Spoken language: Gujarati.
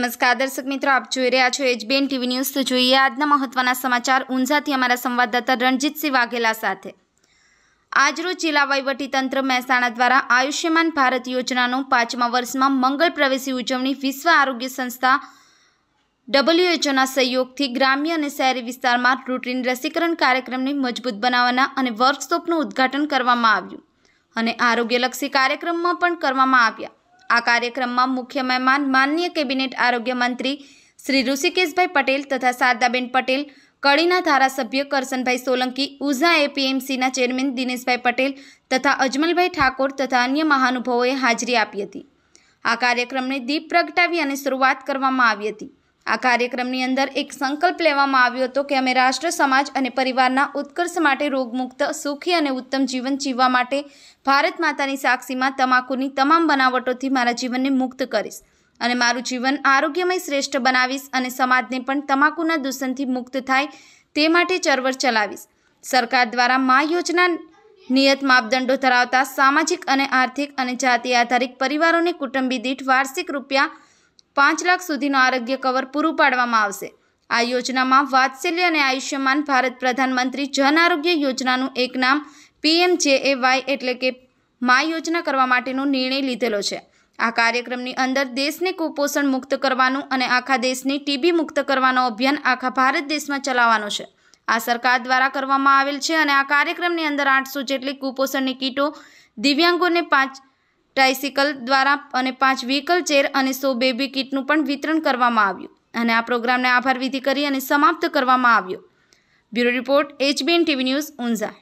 નમસ્કાર દર્શક મિત્રો આપ જોઈ રહ્યા છો એચબીએન ટીવી ન્યૂઝ તો જોઈએ આજના મહત્વના સમાચાર ઊંઝાથી અમારા સંવાદદાતા રણજીતસિંહ વાઘેલા સાથે આજરોજ જિલ્લા તંત્ર મહેસાણા દ્વારા આયુષ્યમાન ભારત યોજનાનું પાંચમા વર્ષમાં મંગળ પ્રવેશી ઉજવણી વિશ્વ આરોગ્ય સંસ્થા ડબલ્યુએચઓના સહયોગથી ગ્રામ્ય અને શહેરી વિસ્તારમાં રૂટીન રસીકરણ કાર્યક્રમને મજબૂત બનાવવાના અને વર્કશોપનું ઉદ્ઘાટન કરવામાં આવ્યું અને આરોગ્યલક્ષી કાર્યક્રમમાં પણ કરવામાં આવ્યા આ કાર્યક્રમમાં મુખ્ય મહેમાન માનનીય કેબિનેટ આરોગ્ય મંત્રી શ્રી ઋષિકેશભાઈ પટેલ તથા શારદાબેન પટેલ કડીના ધારાસભ્ય કરશનભાઈ સોલંકી ઉઝા એપીએમસીના ચેરમેન દિનેશભાઈ પટેલ તથા અજમલભાઈ ઠાકોર તથા અન્ય મહાનુભાવોએ હાજરી આપી હતી આ કાર્યક્રમને દીપ પ્રગટાવી અને શરૂઆત કરવામાં આવી હતી આ કાર્યક્રમની અંદર એક સંકલ્પ લેવામાં આવ્યો હતો કે અમે રાષ્ટ્ર સમાજ અને પરિવારના ઉત્કર્ષ માટે રોગમુક્ત સુખી અને ઉત્તમ જીવન જીવવા માટે ભારત માતાની સાક્ષીમાં તમાકુની તમામ બનાવટોથી મારા જીવનને મુક્ત કરીશ અને મારું જીવન આરોગ્યમય શ્રેષ્ઠ બનાવીશ અને સમાજને પણ તમાકુના દૂષણથી મુક્ત થાય તે માટે ચળવળ ચલાવીશ સરકાર દ્વારા મા યોજના નિયત માપદંડો ધરાવતા સામાજિક અને આર્થિક અને જાતિ આધારિત પરિવારોને કુટુંબી દીઠ વાર્ષિક રૂપિયા પાંચ લાખ સુધીનો આરોગ્ય કવર પૂરું પાડવામાં આવશે આ યોજનામાં વાત્સલ્ય અને આયુષ્યમાન ભારત પ્રધાનમંત્રી જન આરોગ્ય યોજનાનું એક નામ પીએમજેએવાય એટલે કે મા યોજના કરવા માટેનો નિર્ણય લીધેલો છે આ કાર્યક્રમની અંદર દેશને કુપોષણ મુક્ત કરવાનું અને આખા દેશની ટીબી મુક્ત કરવાનો અભિયાન આખા ભારત દેશમાં ચલાવવાનો છે આ સરકાર દ્વારા કરવામાં આવેલ છે અને આ કાર્યક્રમની અંદર આઠસો જેટલી કુપોષણની કીટો દિવ્યાંગોને પાંચ ટ્રાઇસિકલ દ્વારા અને પાંચ વ્હીકલ ચેર અને સો બેબી કિટનું પણ વિતરણ કરવામાં આવ્યું અને આ પ્રોગ્રામને આભાર વિધિ કરી અને સમાપ્ત કરવામાં આવ્યો bureau report HBN TV news Unjha